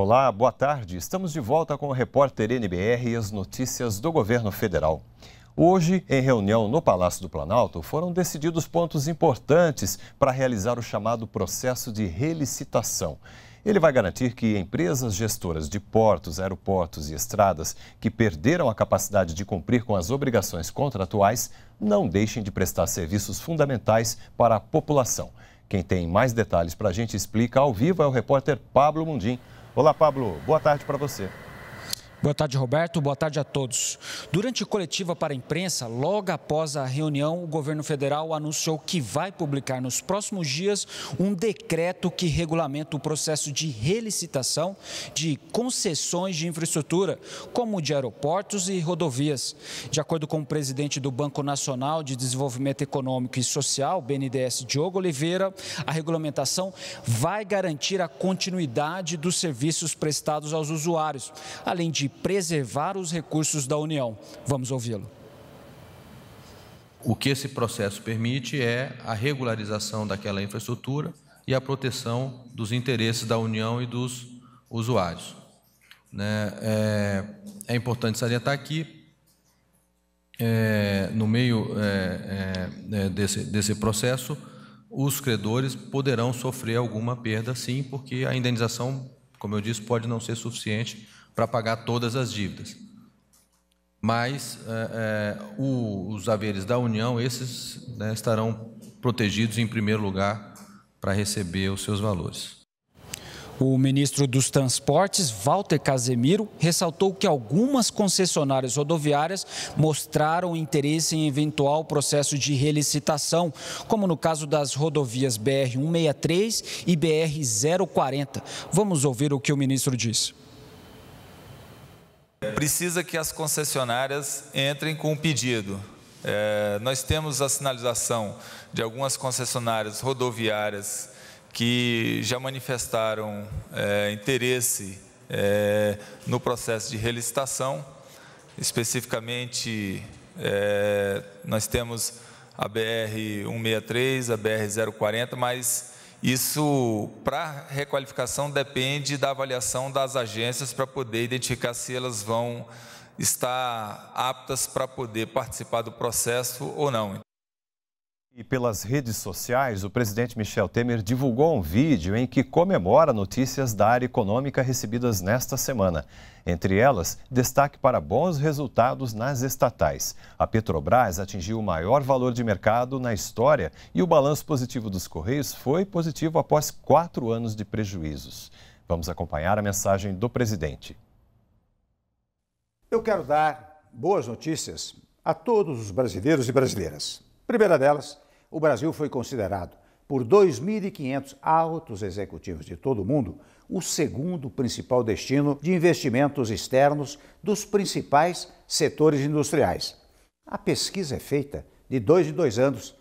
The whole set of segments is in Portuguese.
Olá, boa tarde. Estamos de volta com o repórter NBR e as notícias do governo federal. Hoje, em reunião no Palácio do Planalto, foram decididos pontos importantes para realizar o chamado processo de relicitação. Ele vai garantir que empresas gestoras de portos, aeroportos e estradas que perderam a capacidade de cumprir com as obrigações contratuais não deixem de prestar serviços fundamentais para a população. Quem tem mais detalhes para a gente explica ao vivo é o repórter Pablo Mundim. Olá, Pablo. Boa tarde para você. Boa tarde, Roberto. Boa tarde a todos. Durante coletiva para a imprensa, logo após a reunião, o governo federal anunciou que vai publicar nos próximos dias um decreto que regulamenta o processo de relicitação de concessões de infraestrutura, como de aeroportos e rodovias. De acordo com o presidente do Banco Nacional de Desenvolvimento Econômico e Social, BNDES, Diogo Oliveira, a regulamentação vai garantir a continuidade dos serviços prestados aos usuários, além de de preservar os recursos da União. Vamos ouvi-lo. O que esse processo permite é a regularização daquela infraestrutura e a proteção dos interesses da União e dos usuários. Né? É, é importante salientar aqui, é, no meio é, é né, desse, desse processo, os credores poderão sofrer alguma perda, sim, porque a indenização, como eu disse, pode não ser suficiente para pagar todas as dívidas. Mas é, é, o, os haveres da União, esses né, estarão protegidos em primeiro lugar para receber os seus valores. O ministro dos Transportes, Walter Casemiro, ressaltou que algumas concessionárias rodoviárias mostraram interesse em eventual processo de relicitação, como no caso das rodovias BR-163 e BR-040. Vamos ouvir o que o ministro disse precisa que as concessionárias entrem com um pedido. É, nós temos a sinalização de algumas concessionárias rodoviárias que já manifestaram é, interesse é, no processo de relicitação. Especificamente, é, nós temos a BR-163, a BR-040, mas isso, para requalificação, depende da avaliação das agências para poder identificar se elas vão estar aptas para poder participar do processo ou não. E pelas redes sociais, o presidente Michel Temer divulgou um vídeo em que comemora notícias da área econômica recebidas nesta semana. Entre elas, destaque para bons resultados nas estatais. A Petrobras atingiu o maior valor de mercado na história e o balanço positivo dos Correios foi positivo após quatro anos de prejuízos. Vamos acompanhar a mensagem do presidente. Eu quero dar boas notícias a todos os brasileiros e brasileiras. Primeira delas, o Brasil foi considerado, por 2.500 altos executivos de todo o mundo, o segundo principal destino de investimentos externos dos principais setores industriais. A pesquisa é feita de dois em dois anos.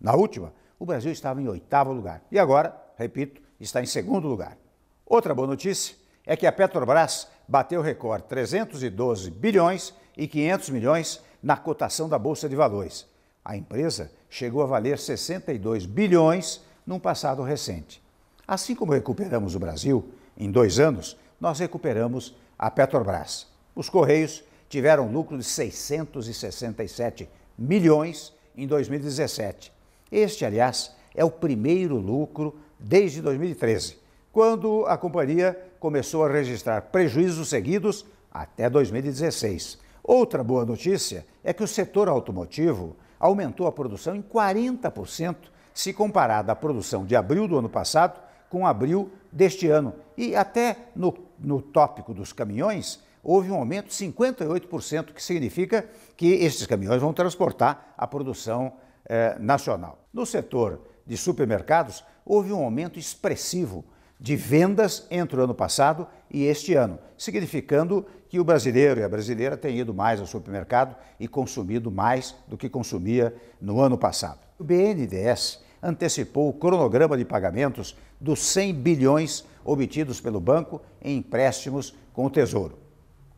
Na última, o Brasil estava em oitavo lugar e agora, repito, está em segundo lugar. Outra boa notícia é que a Petrobras bateu recorde 312 bilhões e 500 milhões na cotação da Bolsa de Valores. A empresa chegou a valer 62 bilhões num passado recente. Assim como recuperamos o Brasil, em dois anos, nós recuperamos a Petrobras. Os Correios tiveram lucro de 667 milhões em 2017. Este, aliás, é o primeiro lucro desde 2013, quando a companhia começou a registrar prejuízos seguidos até 2016. Outra boa notícia é que o setor automotivo aumentou a produção em 40% se comparada à produção de abril do ano passado com abril deste ano. E até no, no tópico dos caminhões, houve um aumento de 58%, que significa que esses caminhões vão transportar a produção eh, nacional. No setor de supermercados, houve um aumento expressivo de vendas entre o ano passado e este ano, significando que o brasileiro e a brasileira têm ido mais ao supermercado e consumido mais do que consumia no ano passado. O BNDES antecipou o cronograma de pagamentos dos 100 bilhões obtidos pelo banco em empréstimos com o Tesouro.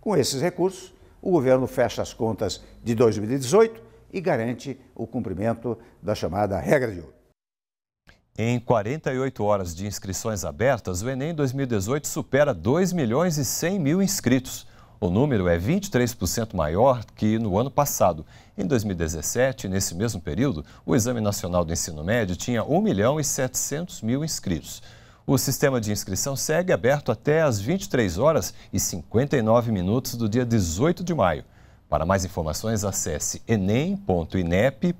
Com esses recursos, o governo fecha as contas de 2018 e garante o cumprimento da chamada regra de ouro. Em 48 horas de inscrições abertas, o Enem 2018 supera 2 milhões e 100 mil inscritos. O número é 23% maior que no ano passado. Em 2017, nesse mesmo período, o Exame Nacional do Ensino Médio tinha 1 milhão e 700 mil inscritos. O sistema de inscrição segue aberto até às 23 horas e 59 minutos do dia 18 de maio. Para mais informações, acesse enem.inep.gov.br.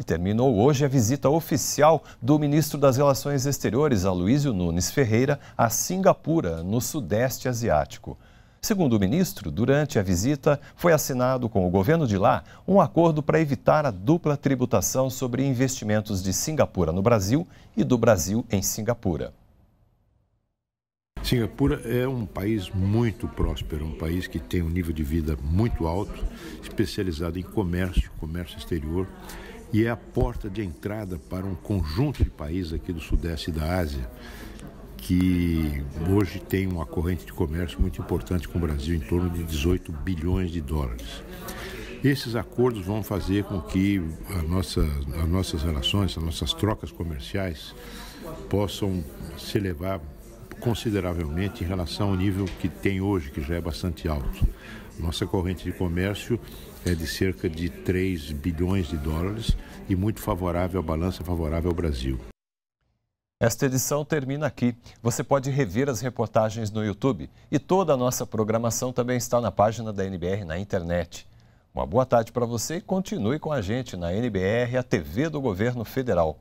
E terminou hoje a visita oficial do ministro das Relações Exteriores, Aloysio Nunes Ferreira, a Singapura, no Sudeste Asiático. Segundo o ministro, durante a visita foi assinado com o governo de lá um acordo para evitar a dupla tributação sobre investimentos de Singapura no Brasil e do Brasil em Singapura. Singapura é um país muito próspero, um país que tem um nível de vida muito alto, especializado em comércio, comércio exterior, e é a porta de entrada para um conjunto de países aqui do Sudeste da Ásia que hoje tem uma corrente de comércio muito importante com o Brasil, em torno de 18 bilhões de dólares. Esses acordos vão fazer com que a nossa, as nossas relações, as nossas trocas comerciais possam se elevar consideravelmente em relação ao nível que tem hoje, que já é bastante alto. Nossa corrente de comércio é de cerca de 3 bilhões de dólares e muito favorável, a balança é favorável ao Brasil. Esta edição termina aqui. Você pode rever as reportagens no YouTube e toda a nossa programação também está na página da NBR na internet. Uma boa tarde para você e continue com a gente na NBR, a TV do Governo Federal.